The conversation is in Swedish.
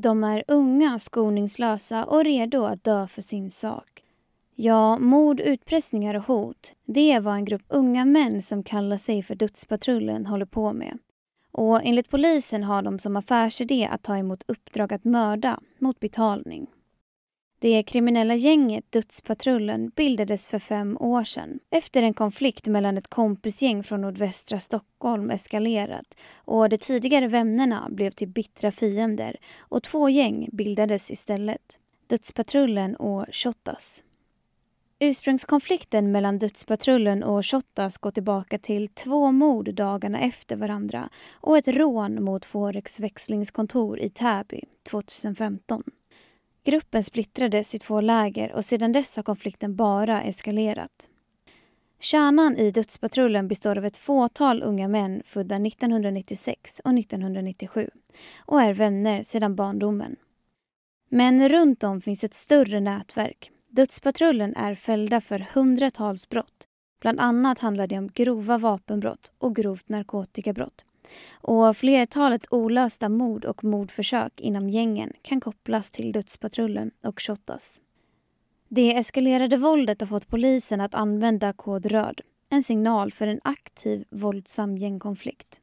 De är unga, skoningslösa och redo att dö för sin sak. Ja, mord, utpressningar och hot, det är vad en grupp unga män som kallar sig för Dödspatrullen håller på med. Och enligt polisen har de som affärsidé att ta emot uppdrag att mörda mot betalning. Det kriminella gänget Dödspatrullen bildades för fem år sedan efter en konflikt mellan ett kompisgäng från nordvästra Stockholm eskalerat och de tidigare vännerna blev till bittra fiender och två gäng bildades istället. Dödspatrullen och Shottaz. Ursprungskonflikten mellan Dödspatrullen och Shottaz går tillbaka till två mord dagarna efter varandra och ett rån mot Forex växlingskontor i Täby 2015. Gruppen splittrades i två läger och sedan dess har konflikten bara eskalerat. Kärnan i Dödspatrullen består av ett fåtal unga män födda 1996 och 1997 och är vänner sedan barndomen. Men runt om finns ett större nätverk. Dödspatrullen är fällda för hundratals brott. Bland annat handlar det om grova vapenbrott och grovt narkotikabrott och flertalet olösta mord och mordförsök inom gängen kan kopplas till dödspatrullen och Shottaz. Det eskalerade våldet har fått polisen att använda kod röd, en signal för en aktiv våldsam gängkonflikt.